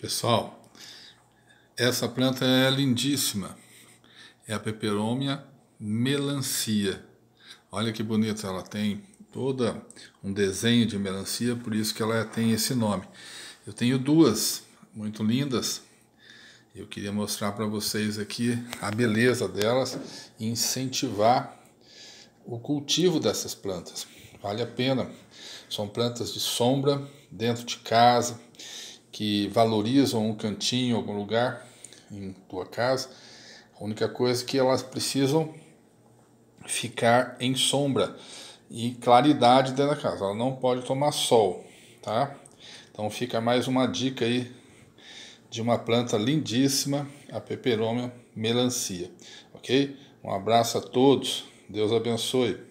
Pessoal, essa planta é lindíssima. É a peperomia melancia. Olha que bonita ela tem toda um desenho de melancia, por isso que ela tem esse nome. Eu tenho duas muito lindas. Eu queria mostrar para vocês aqui a beleza delas e incentivar o cultivo dessas plantas. Vale a pena. São plantas de sombra dentro de casa que valorizam um cantinho, algum lugar em tua casa. A única coisa é que elas precisam ficar em sombra e claridade dentro da casa. Ela não pode tomar sol, tá? Então fica mais uma dica aí de uma planta lindíssima, a peperômia melancia, ok? Um abraço a todos, Deus abençoe.